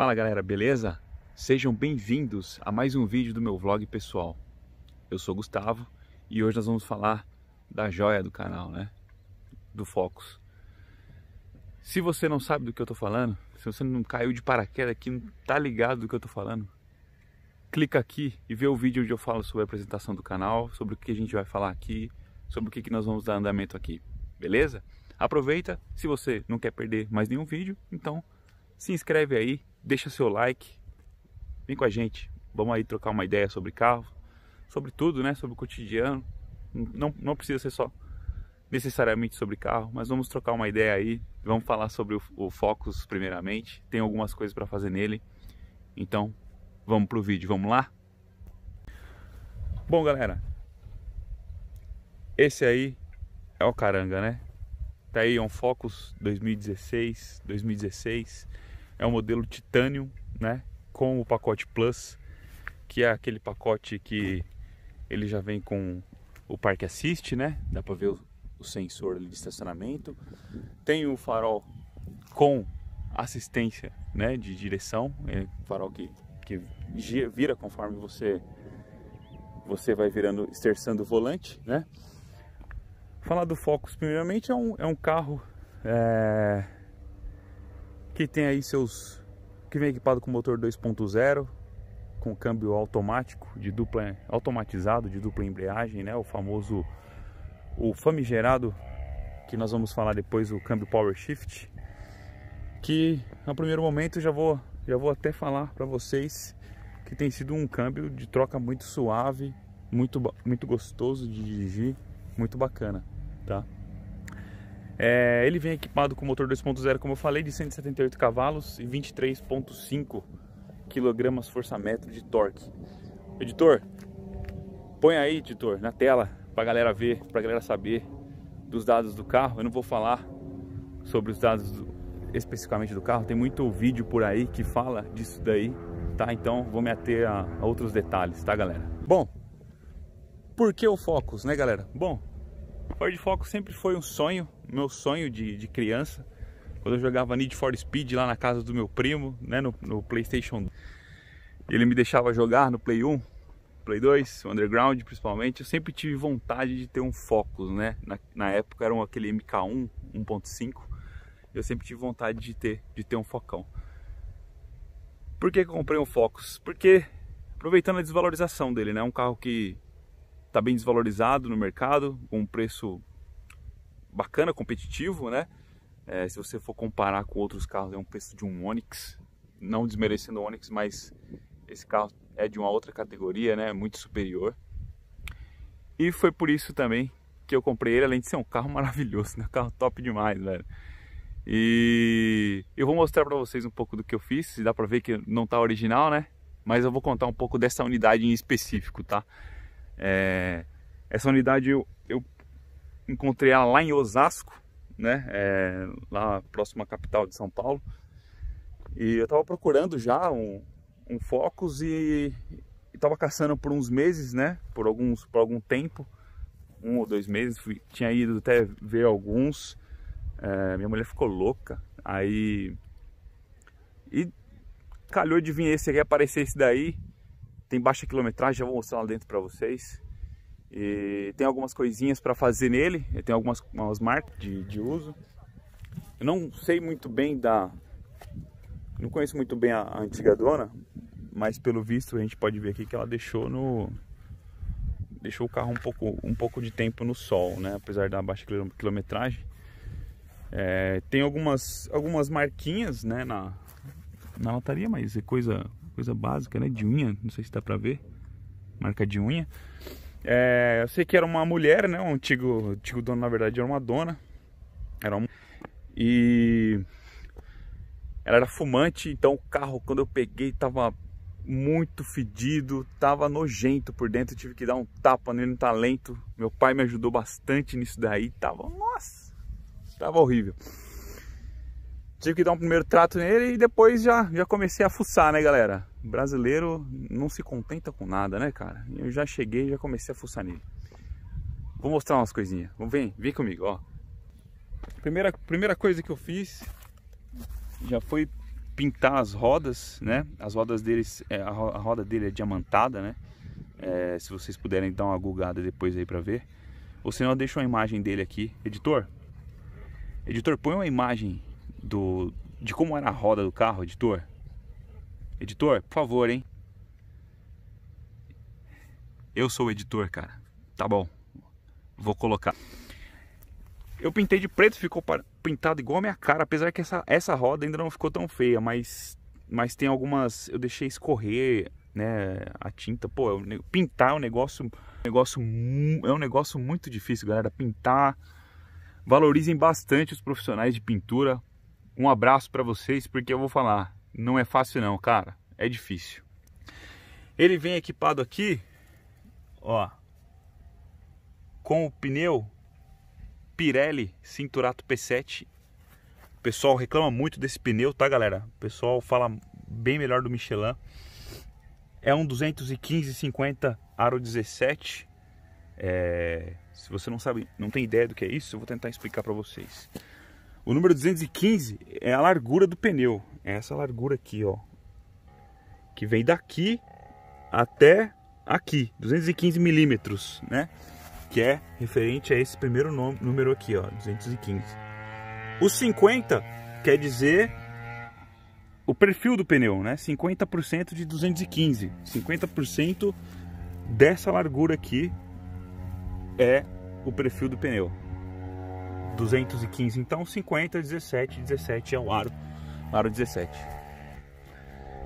Fala galera, beleza? Sejam bem-vindos a mais um vídeo do meu vlog pessoal. Eu sou Gustavo e hoje nós vamos falar da joia do canal, né? Do Focus. Se você não sabe do que eu tô falando, se você não caiu de paraquedas aqui, não tá ligado do que eu tô falando, clica aqui e vê o vídeo onde eu falo sobre a apresentação do canal, sobre o que a gente vai falar aqui, sobre o que, que nós vamos dar andamento aqui, beleza? Aproveita, se você não quer perder mais nenhum vídeo, então se inscreve aí, deixa seu like, vem com a gente, vamos aí trocar uma ideia sobre carro, sobre tudo, né? Sobre o cotidiano. Não, não precisa ser só necessariamente sobre carro, mas vamos trocar uma ideia aí. Vamos falar sobre o, o Focus primeiramente. Tem algumas coisas para fazer nele. Então, vamos pro vídeo, vamos lá? Bom, galera, esse aí é o Caranga, né? Tá aí é um Focus 2016, 2016. É um modelo titânio, né? Com o pacote Plus, que é aquele pacote que ele já vem com o Park Assist, né? Dá para ver o, sensor de estacionamento. Tem o farol com assistência, né? De direção, é farol que, que vira conforme você você vai virando, esterçando o volante, né? Falar do Focus, primeiramente, é um, é um carro é, que tem aí seus que vem equipado com motor 2.0 com câmbio automático de dupla automatizado de dupla embreagem né o famoso o famigerado que nós vamos falar depois o câmbio power shift que no primeiro momento já vou já vou até falar para vocês que tem sido um câmbio de troca muito suave muito muito gostoso de dirigir muito bacana tá é, ele vem equipado com motor 2.0, como eu falei, de 178 cavalos e 23.5 quilogramas força-metro de torque. Editor, põe aí, editor, na tela, pra galera ver, pra galera saber dos dados do carro. Eu não vou falar sobre os dados do, especificamente do carro, tem muito vídeo por aí que fala disso daí, tá? Então vou me ater a, a outros detalhes, tá galera? Bom, por que o Focus, né galera? Bom, Ford Focus sempre foi um sonho, meu sonho de, de criança. Quando eu jogava Need for Speed lá na casa do meu primo, né, no, no Playstation ele me deixava jogar no Play 1, Play 2, Underground principalmente, eu sempre tive vontade de ter um Focus, né? Na, na época era um, aquele MK1 1.5, eu sempre tive vontade de ter, de ter um Focão. Por que, que eu comprei um Focus? Porque, aproveitando a desvalorização dele, né? Um carro que está bem desvalorizado no mercado, com um preço bacana, competitivo, né? É, se você for comparar com outros carros, é um preço de um Onix, não desmerecendo o Onix, mas esse carro é de uma outra categoria, né? Muito superior. E foi por isso também que eu comprei ele, além de ser um carro maravilhoso, né? Um carro top demais, velho. E eu vou mostrar para vocês um pouco do que eu fiz, se dá para ver que não tá original, né? Mas eu vou contar um pouco dessa unidade em específico, tá? É, essa unidade eu, eu, encontrei ela lá em Osasco, né? É, lá próximo à capital de São Paulo. E eu estava procurando já um, um Focus e estava caçando por uns meses, né? Por alguns, por algum tempo, um ou dois meses. Fui, tinha ido até ver alguns. É, minha mulher ficou louca. Aí e calhou de vir esse aqui aparecer esse daí tem baixa quilometragem, já vou mostrar lá dentro para vocês. E tem algumas coisinhas para fazer nele, tem algumas marcas de, de uso. Eu não sei muito bem da... Não conheço muito bem a, a antiga dona, mas pelo visto a gente pode ver aqui que ela deixou no deixou o carro um pouco um pouco de tempo no sol né apesar da baixa quilometragem é, tem algumas algumas marquinhas né na na lataria mas é coisa coisa básica, né? De unha, não sei se dá pra ver. Marca de unha. É, eu sei que era uma mulher, né? Um antigo, antigo dono, na verdade, era uma dona. Era um... E... Ela era fumante, então o carro, quando eu peguei, tava muito fedido, tava nojento por dentro, tive que dar um tapa nele no talento. Tá Meu pai me ajudou bastante nisso daí, tava, nossa, tava horrível tive que dar um primeiro trato nele e depois já, já comecei a fuçar, né, galera? brasileiro não se contenta com nada, né, cara? Eu já cheguei e já comecei a fuçar nele. Vou mostrar umas coisinhas. Vem, vem comigo, ó. Primeira, primeira coisa que eu fiz já foi pintar as rodas, né? As rodas deles, é, a roda dele é diamantada, né? É, se vocês puderem dar uma googada depois aí pra ver. Ou senão eu deixo uma imagem dele aqui. Editor, editor, põe uma imagem do de como era a roda do carro, editor? Editor, por favor, hein? Eu sou o editor, cara. Tá bom. Vou colocar. Eu pintei de preto, ficou pintado igual a minha cara, apesar que essa, essa roda ainda não ficou tão feia, mas, mas tem algumas. Eu deixei escorrer né, a tinta. Pô, é pintar é um negócio, negócio. É um negócio muito difícil, galera. Pintar. Valorizem bastante os profissionais de pintura. Um abraço para vocês, porque eu vou falar, não é fácil não, cara, é difícil. Ele vem equipado aqui, ó, com o pneu Pirelli Cinturato P7. O pessoal reclama muito desse pneu, tá, galera? O pessoal fala bem melhor do Michelin. É um 215/50 aro 17. É... Se você não sabe, não tem ideia do que é isso, eu vou tentar explicar para vocês. O número 215 é a largura do pneu. É essa largura aqui, ó. Que vem daqui até aqui, 215 milímetros, né? Que é referente a esse primeiro número aqui, ó, 215. O 50 quer dizer o perfil do pneu, né? 50% de 215, 50% dessa largura aqui é o perfil do pneu. 215, então 50, 17, 17 é o aro, aro 17.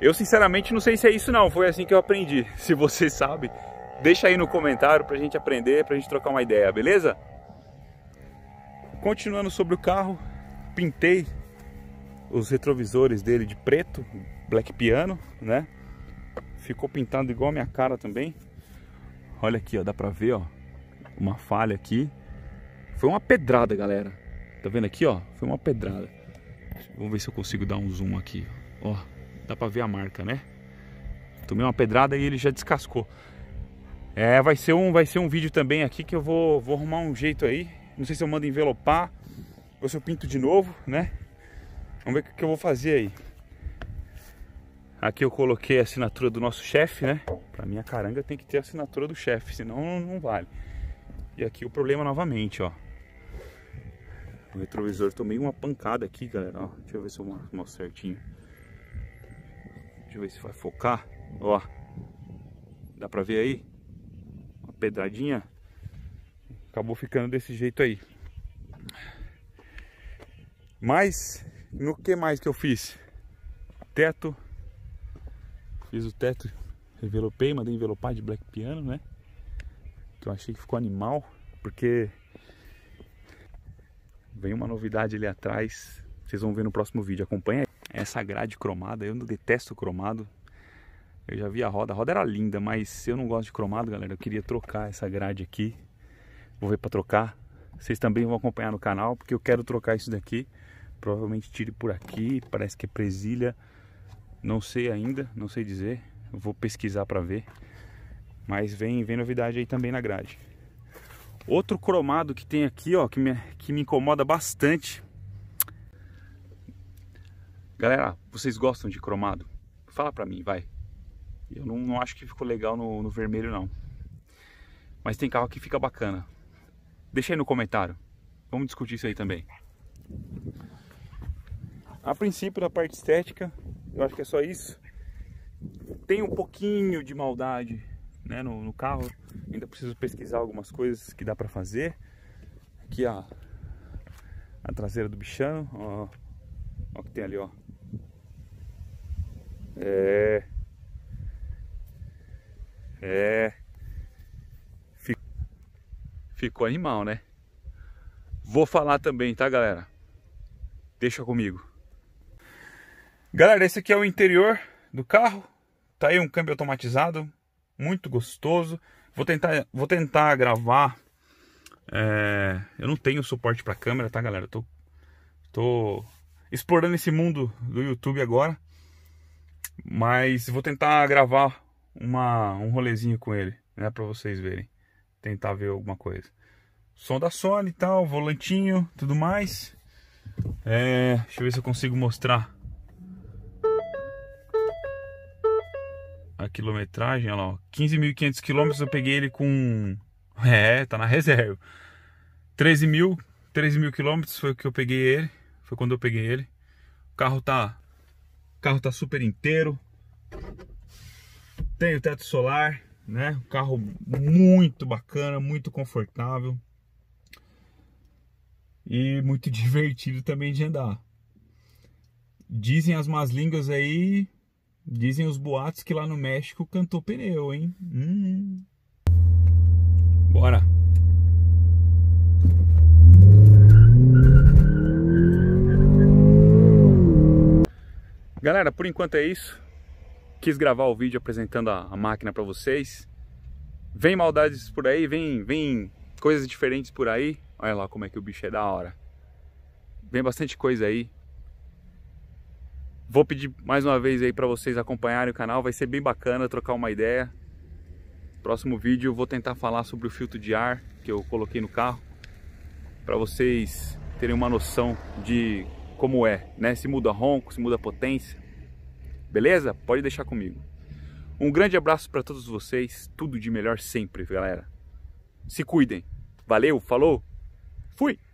Eu sinceramente não sei se é isso não, foi assim que eu aprendi. Se você sabe, deixa aí no comentário pra gente aprender, pra gente trocar uma ideia, beleza? Continuando sobre o carro, pintei os retrovisores dele de preto, black piano, né? Ficou pintado igual a minha cara também. Olha aqui, ó, dá pra ver, ó, uma falha aqui foi uma pedrada, galera. Tá vendo aqui, ó? Foi uma pedrada. Vamos ver se eu consigo dar um zoom aqui. Ó, dá pra ver a marca, né? Tomei uma pedrada e ele já descascou. É, vai ser um, vai ser um vídeo também aqui que eu vou, vou arrumar um jeito aí. Não sei se eu mando envelopar ou se eu pinto de novo, né? Vamos ver o que eu vou fazer aí. Aqui eu coloquei a assinatura do nosso chefe, né? Pra minha caranga tem que ter a assinatura do chefe, senão não vale. E aqui o problema novamente, ó. O retrovisor tomei uma pancada aqui, galera. Ó, deixa eu ver se eu mostro certinho. Deixa eu ver se vai focar. Ó. Dá pra ver aí? Uma pedradinha. Acabou ficando desse jeito aí. Mas, no que mais que eu fiz? Teto. Fiz o teto. Envelopei, mandei envelopar de black piano, né? Que então, eu achei que ficou animal. Porque Vem uma novidade ali atrás, vocês vão ver no próximo vídeo. Acompanha essa grade cromada, eu não detesto cromado. Eu já vi a roda, a roda era linda, mas eu não gosto de cromado, galera. Eu queria trocar essa grade aqui. Vou ver para trocar. Vocês também vão acompanhar no canal, porque eu quero trocar isso daqui. Provavelmente tire por aqui, parece que é presilha. Não sei ainda, não sei dizer. vou pesquisar para ver. Mas vem, vem novidade aí também na grade. Outro cromado que tem aqui, ó, que me, que me incomoda bastante. Galera, vocês gostam de cromado? Fala pra mim, vai. Eu não, não acho que ficou legal no, no vermelho, não. Mas tem carro que fica bacana. Deixa aí no comentário. Vamos discutir isso aí também. A princípio, da parte estética, eu acho que é só isso. Tem um pouquinho de maldade né, no, no carro Ainda preciso pesquisar algumas coisas que dá para fazer. Aqui a, a traseira do bichão, ó, ó que tem ali, ó. É. É. Fic... Ficou animal, né? Vou falar também, tá, galera? Deixa comigo. Galera, esse aqui é o interior do carro. Tá aí um câmbio automatizado, muito gostoso. Vou tentar, vou tentar gravar. É, eu não tenho suporte para câmera, tá, galera? Eu tô, tô explorando esse mundo do YouTube agora. Mas vou tentar gravar uma, um rolezinho com ele, né? Pra vocês verem. Tentar ver alguma coisa. Som da Sony e tal, volantinho, tudo mais. É, deixa eu ver se eu consigo mostrar quilometragem, olha lá, 15.500 quilômetros, eu peguei ele com... É, tá na reserva. 13 mil, 13 mil quilômetros foi o que eu peguei ele, foi quando eu peguei ele. O carro tá, o carro tá super inteiro. Tem o teto solar, né? Um carro muito bacana, muito confortável. E muito divertido também de andar. Dizem as más línguas aí Dizem os boatos que lá no México cantou pneu, hein? Hum. Bora! Galera, por enquanto é isso. Quis gravar o vídeo apresentando a, a máquina para vocês. Vem maldades por aí, vem, vem coisas diferentes por aí. Olha lá como é que o bicho é da hora. Vem bastante coisa aí. Vou pedir mais uma vez aí para vocês acompanharem o canal, vai ser bem bacana trocar uma ideia. Próximo vídeo eu vou tentar falar sobre o filtro de ar que eu coloquei no carro para vocês terem uma noção de como é, né? Se muda ronco, se muda potência. Beleza? Pode deixar comigo. Um grande abraço para todos vocês, tudo de melhor sempre, galera. Se cuidem. Valeu, falou. Fui.